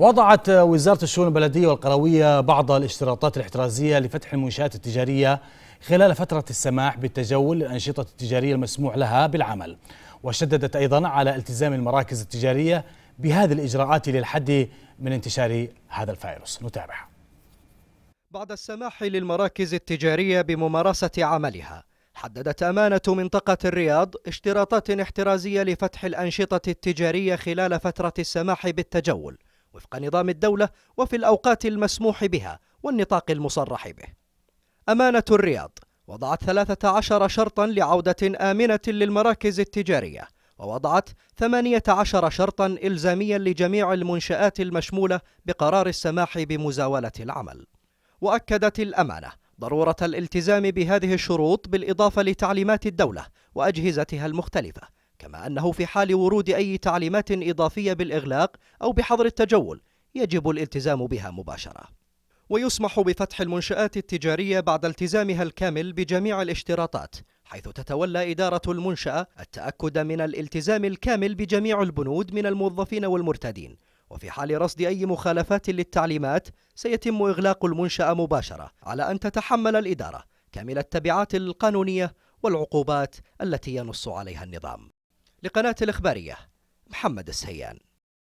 وضعت وزارة الشؤون البلدية والقروية بعض الاشتراطات الاحترازية لفتح المنشآت التجارية خلال فترة السماح بالتجول للأنشطة التجارية المسموح لها بالعمل وشددت أيضا على التزام المراكز التجارية بهذه الإجراءات للحد من انتشار هذا الفيروس نتابع بعد السماح للمراكز التجارية بممارسة عملها حددت أمانة منطقة الرياض اشتراطات احترازية لفتح الأنشطة التجارية خلال فترة السماح بالتجول وفق نظام الدولة وفي الأوقات المسموح بها والنطاق المصرح به أمانة الرياض وضعت 13 شرطا لعودة آمنة للمراكز التجارية ووضعت 18 شرطا إلزاميا لجميع المنشآت المشمولة بقرار السماح بمزاولة العمل وأكدت الأمانة ضرورة الالتزام بهذه الشروط بالإضافة لتعليمات الدولة وأجهزتها المختلفة كما أنه في حال ورود أي تعليمات إضافية بالإغلاق أو بحظر التجول يجب الالتزام بها مباشرة ويسمح بفتح المنشآت التجارية بعد التزامها الكامل بجميع الاشتراطات حيث تتولى إدارة المنشأة التأكد من الالتزام الكامل بجميع البنود من الموظفين والمرتدين وفي حال رصد أي مخالفات للتعليمات سيتم إغلاق المنشأة مباشرة على أن تتحمل الإدارة كامل التبعات القانونية والعقوبات التي ينص عليها النظام لقناة الإخبارية محمد السيان